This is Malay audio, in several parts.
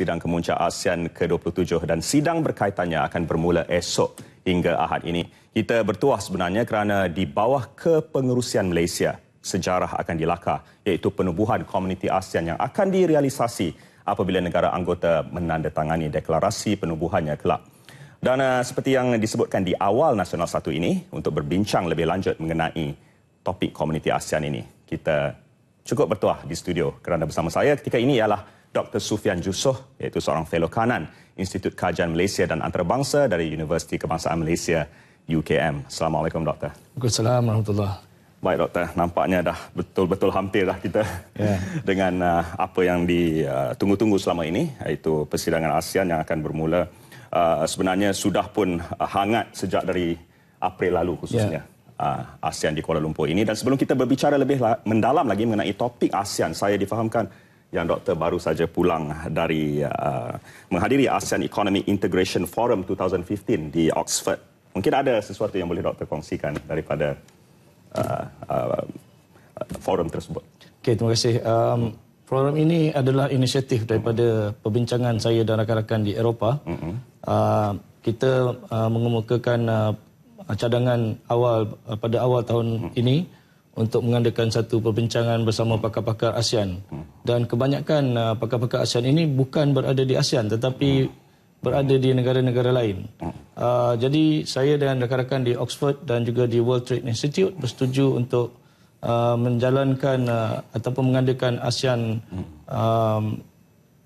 sidang kemuncak ASEAN ke-27 dan sidang berkaitannya akan bermula esok hingga Ahad ini. Kita bertuah sebenarnya kerana di bawah kepengerusian Malaysia, sejarah akan dilakar iaitu penubuhan komuniti ASEAN yang akan direalisasi apabila negara anggota menandatangani deklarasi penubuhannya kelak. Dan uh, seperti yang disebutkan di awal Nasional 1 ini, untuk berbincang lebih lanjut mengenai topik komuniti ASEAN ini, kita cukup bertuah di studio kerana bersama saya ketika ini ialah Dr. Sufian Jusoh, iaitu seorang fellow kanan Institut Kajian Malaysia dan Antarabangsa dari Universiti Kebangsaan Malaysia, UKM. Assalamualaikum, Doktor. Waalaikumsalam, Alhamdulillah. Baik, Doktor. Nampaknya dah betul-betul hampir dah kita yeah. dengan uh, apa yang ditunggu-tunggu uh, selama ini, iaitu persidangan ASEAN yang akan bermula uh, sebenarnya sudah pun uh, hangat sejak dari April lalu khususnya. Yeah. Uh, ASEAN di Kuala Lumpur ini dan sebelum kita berbicara lebih mendalam lagi mengenai topik ASEAN saya difahamkan yang doktor baru saja pulang dari uh, menghadiri ASEAN Economic Integration Forum 2015 di Oxford. Mungkin ada sesuatu yang boleh doktor kongsikan daripada uh, uh, forum tersebut. Okay, terima kasih. Um, forum ini adalah inisiatif daripada perbincangan saya dan rakan-rakan di Eropah. Uh, kita uh, mengemukakan uh, cadangan awal uh, pada awal tahun mm. ini untuk mengadakan satu perbincangan bersama pakar-pakar ASEAN. Hmm. Dan kebanyakan uh, pakar-pakar ASEAN ini bukan berada di ASEAN tetapi hmm. berada di negara-negara lain. Hmm. Uh, jadi saya dengan rakan-rakan di Oxford dan juga di World Trade Institute bersetuju untuk uh, menjalankan uh, ataupun mengadakan ASEAN um,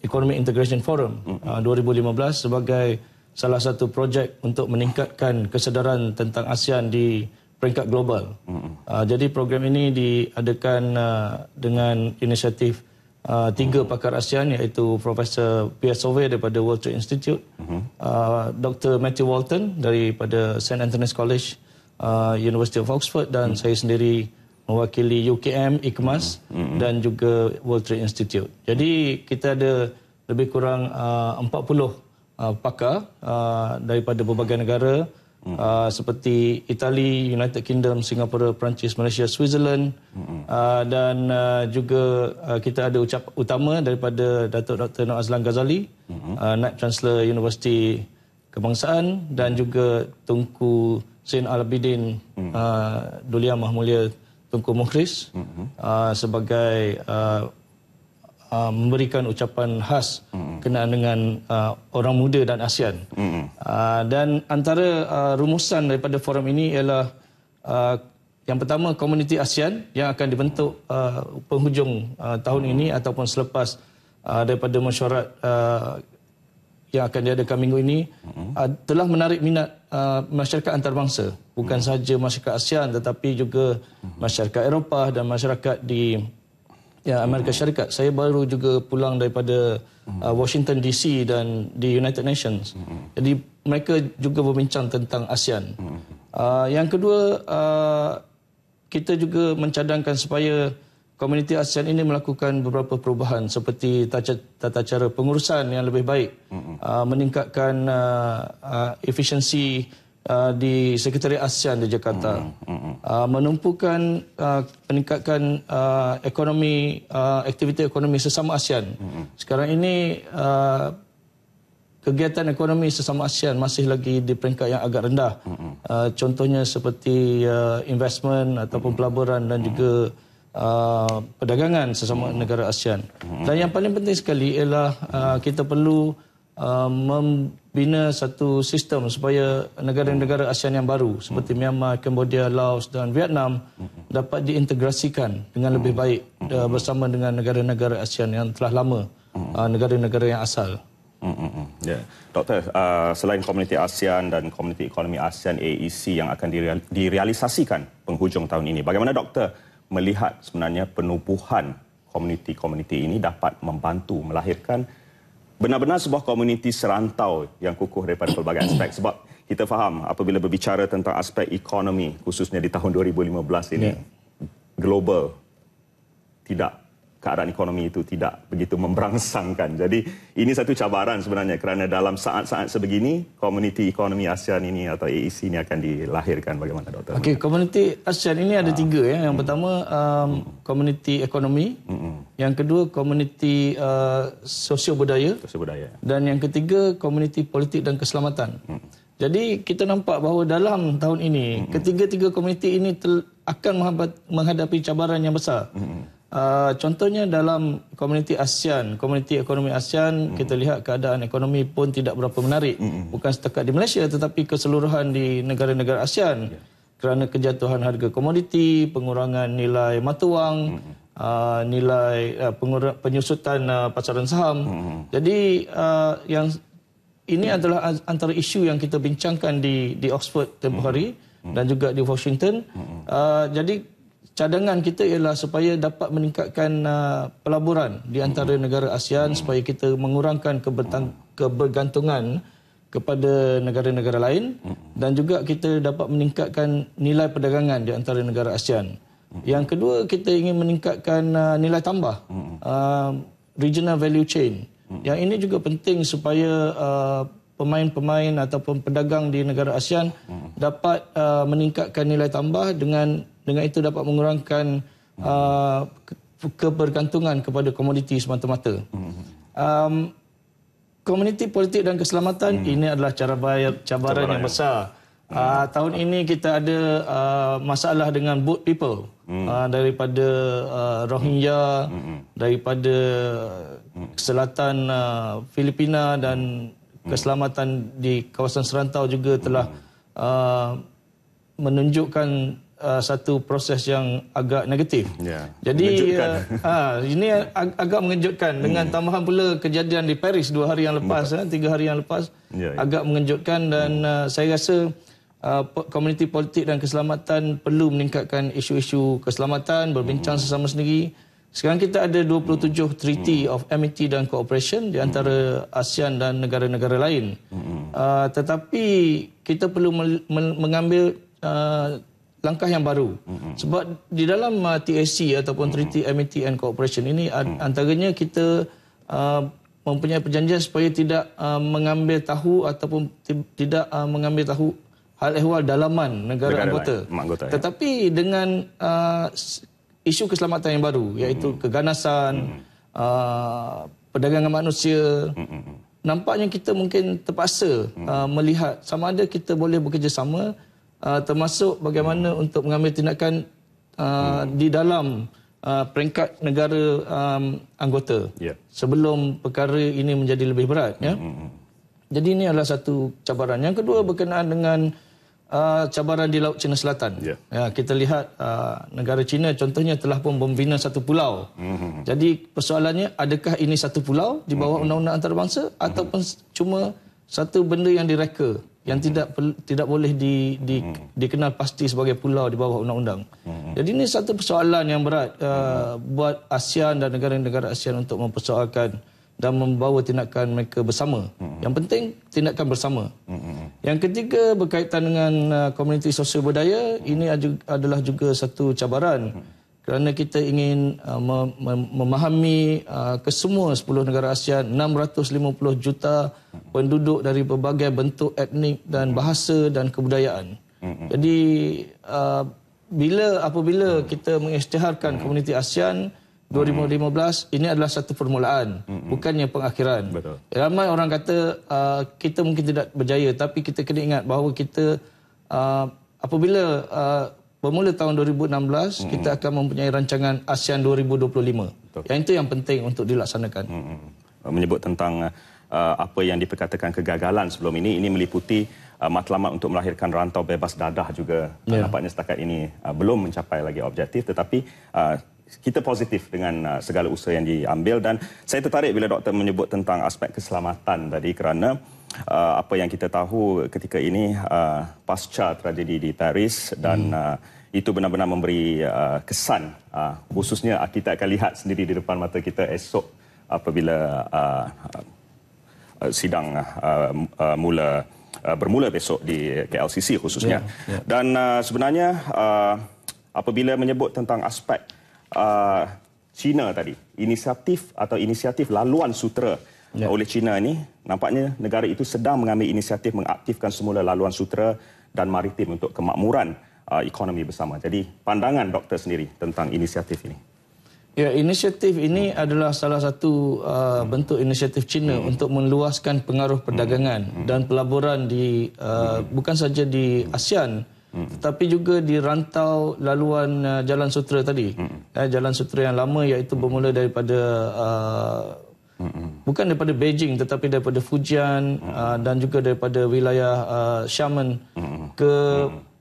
Economic Integration Forum 2015 sebagai salah satu projek untuk meningkatkan kesedaran tentang ASEAN di peringkat global. Mm-hmm. Uh, jadi program ini diadakan uh, dengan inisiatif uh, tiga mm-hmm. pakar ASEAN iaitu Profesor Pierre Sauvé daripada World Trade Institute, mm-hmm. uh, Dr. Matthew Walton daripada St. Anthony's College, uh, University of Oxford dan mm-hmm. saya sendiri mewakili UKM, IKMAS e mm-hmm. mm-hmm. dan juga World Trade Institute. Jadi kita ada lebih kurang uh, 40 uh, pakar uh, daripada berbagai negara Mm-hmm. uh, seperti Itali, United Kingdom, Singapura, Perancis, Malaysia, Switzerland mm-hmm. uh, dan uh, juga uh, kita ada ucap utama daripada Datuk Dr. Noor Azlan Ghazali, mm-hmm. uh, Naib Chancellor Universiti Kebangsaan dan juga Tunku Sin Al-Abidin uh, Dulia Mahmulia Tunku Mukhris uh, sebagai uh, Uh, memberikan ucapan khas mm-hmm. kenaan dengan uh, orang muda dan ASEAN. Mm-hmm. Uh, dan antara uh, rumusan daripada forum ini ialah uh, yang pertama komuniti ASEAN yang akan dibentuk uh, penghujung uh, tahun mm-hmm. ini ataupun selepas uh, daripada mesyuarat uh, yang akan diadakan minggu ini uh, telah menarik minat uh, masyarakat antarabangsa bukan sahaja masyarakat ASEAN tetapi juga masyarakat Eropah dan masyarakat di Ya, Amerika Syarikat. Saya baru juga pulang daripada uh, Washington DC dan di United Nations. Jadi mereka juga berbincang tentang ASEAN. Uh, yang kedua, uh, kita juga mencadangkan supaya komuniti ASEAN ini melakukan beberapa perubahan seperti tata cara pengurusan yang lebih baik, uh, meningkatkan uh, uh, efisiensi Uh, di Sekretariat ASEAN di Jakarta mm -hmm. uh, menumpukan uh, peningkatan uh, ekonomi uh, aktiviti ekonomi sesama ASEAN. Mm -hmm. Sekarang ini uh, kegiatan ekonomi sesama ASEAN masih lagi di peringkat yang agak rendah. Mm -hmm. uh, contohnya seperti uh, investment ataupun mm -hmm. pelaburan dan mm, juga uh, perdagangan sesama negara ASEAN. Dan yang paling penting sekali ialah uh, kita perlu uh, membina satu sistem supaya negara-negara ASEAN yang baru seperti hmm. Myanmar, Cambodia, Laos dan Vietnam hmm. dapat diintegrasikan dengan lebih hmm. baik uh, hmm. bersama dengan negara-negara ASEAN yang telah lama uh, negara-negara yang asal. mm Yeah. Doktor, uh, selain komuniti ASEAN dan komuniti ekonomi ASEAN AEC yang akan direal- direalisasikan penghujung tahun ini, bagaimana doktor melihat sebenarnya penubuhan komuniti-komuniti ini dapat membantu melahirkan benar-benar sebuah komuniti serantau yang kukuh daripada pelbagai aspek sebab kita faham apabila berbicara tentang aspek ekonomi khususnya di tahun 2015 ini yeah. global tidak keadaan ekonomi itu tidak begitu memberangsangkan. Jadi ini satu cabaran sebenarnya kerana dalam saat-saat sebegini komuniti ekonomi ASEAN ini atau AEC ini akan dilahirkan bagaimana doktor? Okey, komuniti ASEAN ini ada ah. tiga ya. Yang hmm. pertama um, hmm. ekonomi, hmm. yang kedua komuniti uh, sosio budaya, dan yang ketiga komuniti politik dan keselamatan. Hmm. Jadi kita nampak bahawa dalam tahun ini ketiga-tiga komuniti ini akan menghadapi cabaran yang besar. Ah, contohnya dalam komuniti ASEAN, komuniti ekonomi ASEAN, mm. kita lihat keadaan ekonomi pun tidak berapa menarik. Mm. Bukan setakat di Malaysia tetapi keseluruhan di negara-negara ASEAN. Yeah. Kerana kejatuhan harga komoditi, pengurangan nilai mata wang, mm. uh, nilai uh, penyusutan uh, pasaran saham. Mm. Jadi uh, yang ini mm. adalah antara isu yang kita bincangkan di di Oxford tempoh hari dan juga di Washington. Mm. Uh, jadi cadangan kita ialah supaya dapat meningkatkan uh, pelaburan di antara mm-hmm. negara ASEAN mm-hmm. supaya kita mengurangkan kebertang- kebergantungan kepada negara-negara lain mm-hmm. dan juga kita dapat meningkatkan nilai perdagangan di antara negara ASEAN. Yang kedua, kita ingin meningkatkan uh, nilai tambah uh, regional value chain. Yang ini juga penting supaya uh, pemain-pemain ataupun pedagang di negara ASEAN dapat uh, meningkatkan nilai tambah dengan dengan itu dapat mengurangkan uh, kebergantungan kepada komoditi semata-mata. Um, komuniti politik dan keselamatan hmm. ini adalah cara bayar cabaran, yang ya. besar. Hmm. Uh, tahun ini kita ada uh, masalah dengan boat people hmm. uh, daripada uh, Rohingya, hmm. Hmm. daripada selatan uh, Filipina dan hmm. keselamatan di kawasan serantau juga telah hmm. uh, menunjukkan uh, satu proses yang agak negatif. Yeah. Jadi uh, uh, ini ag- agak mengejutkan dengan hmm. tambahan pula kejadian di Paris dua hari yang lepas, Uh, tiga hari yang lepas yeah, ya. agak mengejutkan dan hmm. uh, saya rasa uh, komuniti uh, politik dan keselamatan perlu meningkatkan isu-isu keselamatan berbincang hmm. sesama sendiri. Sekarang kita ada 27 hmm. treaty hmm. of amity dan cooperation di antara ASEAN dan negara-negara lain. Hmm. Uh, tetapi kita perlu mengambil uh, langkah yang baru. hmm Sebab di dalam uh, TSC ataupun hmm Treaty Amity e and Cooperation ini hmm antaranya kita uh, mempunyai perjanjian supaya tidak uh, mengambil tahu ataupun tidak uh, mengambil tahu hal ehwal dalaman negara anggota. anggota. Ya. Tetapi ya. dengan uh, isu keselamatan yang baru iaitu hmm keganasan, hmm Uh, perdagangan manusia, hmm nampaknya kita mungkin terpaksa hmm uh, melihat sama ada kita boleh bekerjasama Uh, termasuk bagaimana untuk mengambil tindakan uh, hmm. di dalam uh, peringkat negara um, anggota yeah. sebelum perkara ini menjadi lebih berat. Ya? Hmm, hmm, hmm. Jadi ini adalah satu cabaran. Yang kedua berkenaan dengan uh, cabaran di Laut Cina Selatan. Yeah. Ya, kita lihat uh, negara Cina contohnya telah pun membina satu pulau. hmm, hmm Jadi persoalannya adakah ini satu pulau di bawah mm undang-undang antarabangsa mm-hmm. ataupun cuma satu benda yang direka yang hmm. tidak tidak boleh di, di, hmm. dikenal pasti sebagai pulau di bawah undang-undang. Hmm. Jadi ini satu persoalan yang berat uh, hmm. buat ASEAN dan negara-negara ASEAN untuk mempersoalkan dan membawa tindakan mereka bersama. Hmm. Yang penting tindakan bersama. Hmm. Yang ketiga berkaitan dengan uh, komuniti sosial budaya, hmm. ini adalah juga satu cabaran. Hmm kerana kita ingin uh, memahami uh, kesemua 10 negara Asia 650 juta penduduk dari berbagai bentuk etnik dan bahasa dan kebudayaan. Jadi uh, bila apabila mm. kita mengisytiharkan mm. komuniti ASEAN 2015 mm. ini adalah satu permulaan bukannya pengakhiran. Betul. Ramai orang kata kita mungkin tidak berjaya tapi kita kena ingat bahawa kita apabila bermula tahun 2016 mm-hmm. kita akan mempunyai rancangan ASEAN 2025. Betul. Yang itu yang penting untuk dilaksanakan. Mm-hmm. Menyebut tentang uh, uh, apa yang diperkatakan kegagalan sebelum ini, ini meliputi uh, matlamat untuk melahirkan rantau bebas dadah juga. Yeah. Ya. Nampaknya setakat ini uh, belum mencapai lagi objektif tetapi uh, kita positif dengan uh, segala usaha yang diambil dan saya tertarik bila doktor menyebut tentang aspek keselamatan tadi kerana uh, apa yang kita tahu ketika ini uh, pasca tragedi di Paris dan hmm. uh, itu benar-benar memberi uh, kesan uh, khususnya uh, kita akan lihat sendiri di depan mata kita esok apabila uh, uh, sidang uh, uh, mula uh, bermula besok di KLCC khususnya yeah, yeah. dan uh, sebenarnya uh, apabila menyebut tentang aspek uh, Ah, China tadi, inisiatif atau inisiatif laluan sutera ya. oleh China ini, nampaknya negara itu sedang mengambil inisiatif mengaktifkan semula laluan sutera dan maritim untuk kemakmuran uh, ekonomi bersama. Jadi pandangan doktor sendiri tentang inisiatif ini. Ya, inisiatif ini hmm. adalah salah satu uh, hmm. bentuk inisiatif China hmm. untuk meluaskan pengaruh perdagangan hmm. hmm. dan pelaburan di uh, hmm. bukan saja di ASEAN hmm tetapi juga di rantau laluan uh, jalan sutera tadi mm. eh, jalan sutera yang lama iaitu mm. bermula daripada uh, mm. bukan daripada Beijing tetapi daripada Fujian mm. uh, dan juga daripada wilayah uh, Xiamen mm. ke mm.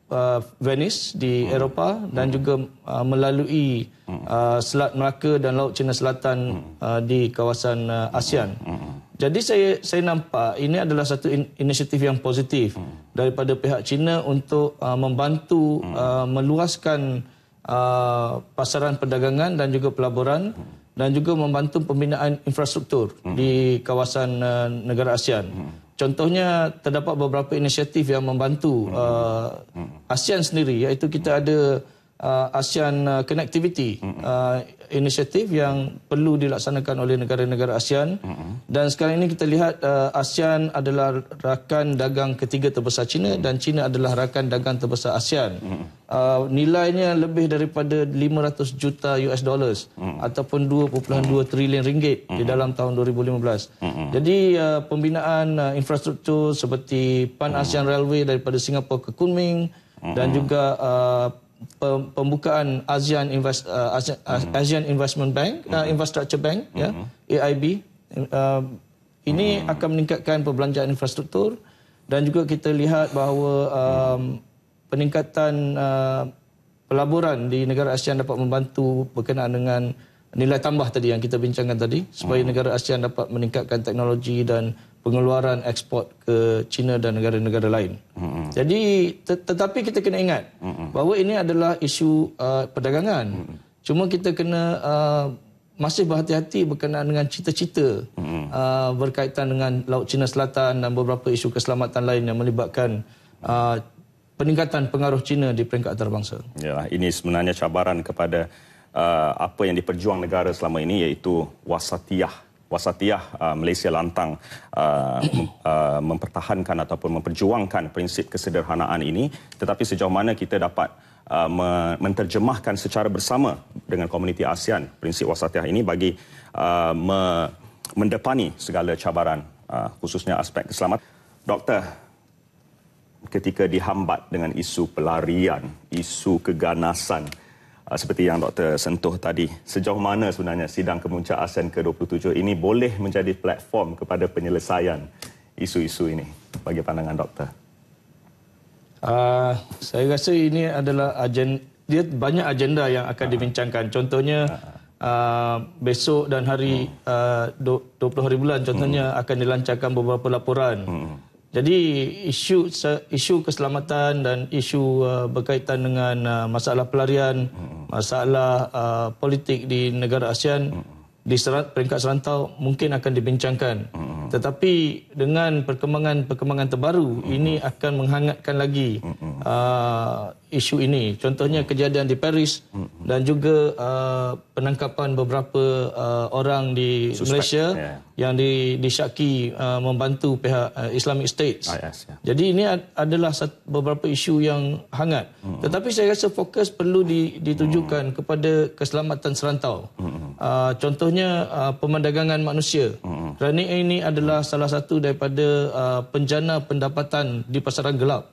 Venice di mm. Eropah dan mm. juga uh, melalui mm. uh, Selat Melaka dan Laut Cina Selatan mm. uh, di kawasan uh, ASEAN mm. Jadi saya saya nampak ini adalah satu inisiatif yang positif hmm. daripada pihak China untuk uh, membantu hmm. uh, meluaskan uh, pasaran perdagangan dan juga pelaburan hmm. dan juga membantu pembinaan infrastruktur hmm. di kawasan uh, negara ASEAN. Hmm. Contohnya terdapat beberapa inisiatif yang membantu hmm. uh, hmm. ASEAN sendiri iaitu kita ada uh, ASEAN uh, Connectivity hmm. Uh, inisiatif yang perlu dilaksanakan oleh negara-negara ASEAN. Uh -huh. Dan sekarang ini kita lihat uh, ASEAN adalah rakan dagang ketiga terbesar China uh mm. -huh. dan China adalah rakan dagang terbesar ASEAN. Uh -huh. uh, nilainya lebih daripada 500 juta US dollars uh mm. -huh. ataupun 2.2 uh -huh. trilion ringgit uh -huh. di dalam tahun 2015. Uh -huh. Jadi uh, pembinaan uh, infrastruktur seperti Pan-ASEAN mm. uh -huh. Railway daripada Singapura ke Kunming dan juga uh, pembukaan ASEAN Invest uh, ASEAN uh, mm-hmm. Investment Bank uh, mm-hmm. uh, Infrastructure Bank ya, mm-hmm. ya AIB uh, ini mm-hmm. akan meningkatkan perbelanjaan infrastruktur dan juga kita lihat bahawa um, peningkatan uh, pelaburan di negara ASEAN dapat membantu berkenaan dengan nilai tambah tadi yang kita bincangkan tadi supaya hmm. negara ASEAN dapat meningkatkan teknologi dan pengeluaran ekspor ke China dan negara-negara lain. Hmm. Jadi te tetapi kita kena ingat hmm. bahawa ini adalah isu uh, perdagangan. Hmm. Cuma kita kena uh, masih berhati-hati berkenaan dengan cita-cita hmm. uh, berkaitan dengan Laut China Selatan dan beberapa isu keselamatan lain yang melibatkan uh, peningkatan pengaruh China di peringkat antarabangsa. Yalah, ini sebenarnya cabaran kepada Uh, apa yang diperjuang negara selama ini iaitu wasatiyah wasatiyah uh, Malaysia lantang uh, uh, mempertahankan ataupun memperjuangkan prinsip kesederhanaan ini tetapi sejauh mana kita dapat uh, menterjemahkan secara bersama dengan komuniti ASEAN prinsip wasatiyah ini bagi uh, me- mendepani segala cabaran uh, khususnya aspek keselamatan doktor ketika dihambat dengan isu pelarian isu keganasan Ah, seperti yang Dr. sentuh tadi. Sejauh mana sebenarnya sidang kemuncak ASEAN ke-27 ini boleh menjadi platform kepada penyelesaian isu-isu ini bagi pandangan doktor? Uh, saya rasa ini adalah agenda, dia banyak agenda yang akan uh-huh. dibincangkan. Contohnya uh, besok dan hari uh-huh. uh, 20 hari bulan contohnya uh-huh. akan dilancarkan beberapa laporan. Uh-huh. Jadi isu isu keselamatan dan isu uh, berkaitan dengan uh, masalah pelarian, hmm. masalah uh, politik di negara ASEAN hmm. di serat, peringkat serantau mungkin akan dibincangkan. Hmm. Tetapi dengan perkembangan-perkembangan terbaru hmm. ini akan menghangatkan lagi hmm isu ini. Contohnya hmm. kejadian di Paris hmm. dan juga uh, penangkapan beberapa uh, orang di Suspek. Malaysia yeah. yang di, disyaki uh, membantu pihak uh, Islamic State. Oh, ah, yes, yeah. Jadi ini ad- adalah beberapa isu yang hangat. hmm Tetapi saya rasa fokus perlu di, ditujukan hmm kepada keselamatan serantau. hmm Uh, contohnya uh, pemandangan manusia. Mm-hmm. Kerana ini adalah salah satu daripada uh, penjana pendapatan di pasaran gelap.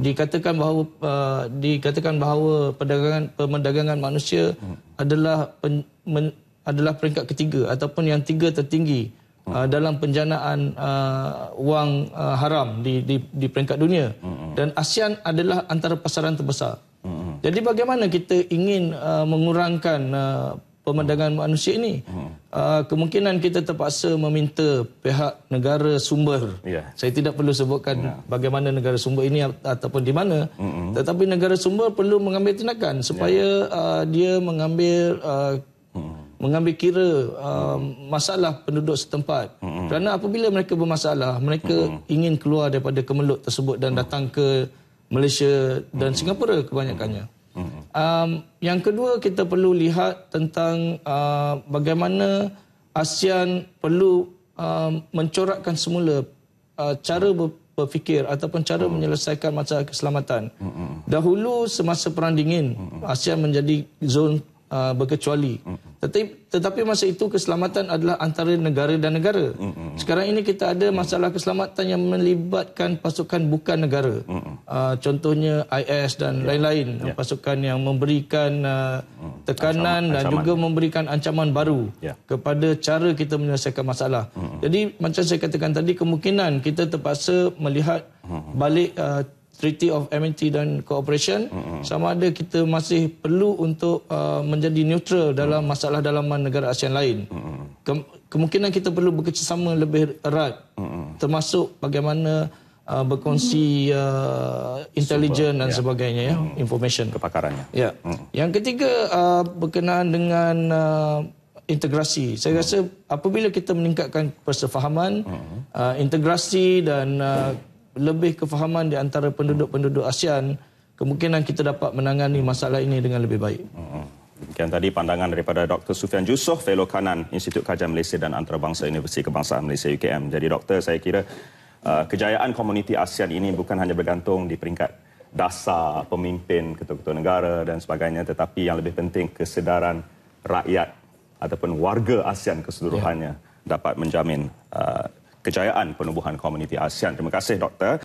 Dikatakan bahawa uh, dikatakan bahawa perdagangan pemerdagangan manusia hmm. adalah pen, men, adalah peringkat ketiga ataupun yang tiga tertinggi hmm. uh, dalam penjanaan uh, wang uh, haram di, di di peringkat dunia. Hmm. Dan ASEAN adalah antara pasaran terbesar. Hmm. Jadi bagaimana kita ingin uh, mengurangkan uh, pemandangan hmm. manusia ini. Hmm. Uh, kemungkinan kita terpaksa meminta pihak negara sumber. Yeah. Saya tidak perlu sebutkan hmm. bagaimana negara sumber ini ataupun di mana. Hmm. Tetapi negara sumber perlu mengambil tindakan supaya yeah. Ya. uh, dia mengambil uh, mengambil kira uh, masalah penduduk setempat mm-hmm. kerana apabila mereka bermasalah mereka mm-hmm. ingin keluar daripada kemelut tersebut dan mm-hmm. datang ke Malaysia dan mm-hmm. Singapura kebanyakannya mm-hmm. Um, yang kedua kita perlu lihat tentang uh, bagaimana ASEAN perlu uh, mencorakkan semula uh, cara berfikir ataupun cara uh. menyelesaikan masalah keselamatan. Uh-uh. Dahulu semasa Perang Dingin, uh-uh. ASEAN menjadi zon uh, berkecuali. Tetapi, tetapi masa itu keselamatan adalah antara negara dan negara. Sekarang ini kita ada masalah keselamatan yang melibatkan pasukan bukan negara. Uh, contohnya IS dan ya. lain-lain. Yeah. Yeah. Pasukan yang memberikan uh, hmm. tekanan ancaman, ancaman. dan juga memberikan ancaman baru yeah. kepada cara kita menyelesaikan masalah. Hmm. Jadi macam saya katakan tadi, kemungkinan kita terpaksa melihat hmm. balik... Uh, Treaty of Amity dan Cooperation uh-huh. sama ada kita masih perlu untuk uh, menjadi neutral dalam uh-huh. Mm. masalah dalam negara ASEAN lain. Uh-huh. Kem- kemungkinan kita perlu bekerjasama lebih erat uh-huh. termasuk bagaimana uh, berkongsi uh, intelligence dan yeah. sebagainya ya, uh-huh. information kepakarannya. Ya. Yeah. Mm. Uh-huh. Yang ketiga uh, berkenaan dengan uh, integrasi. Saya mm. rasa apabila kita meningkatkan persefahaman, uh-huh. integrasi dan uh, lebih kefahaman di antara penduduk-penduduk ASEAN, kemungkinan kita dapat menangani masalah ini dengan lebih baik. Hmm, demikian tadi pandangan daripada Dr. Sufian Jusoh, Fellow Kanan Institut Kajian Malaysia dan Antarabangsa Universiti Kebangsaan Malaysia UKM. Jadi doktor, saya kira uh, kejayaan komuniti ASEAN ini bukan hanya bergantung di peringkat dasar pemimpin ketua-ketua negara dan sebagainya, tetapi yang lebih penting kesedaran rakyat ataupun warga ASEAN keseluruhannya ya. dapat menjamin uh, kejayaan penubuhan komuniti ASEAN. Terima kasih, Doktor.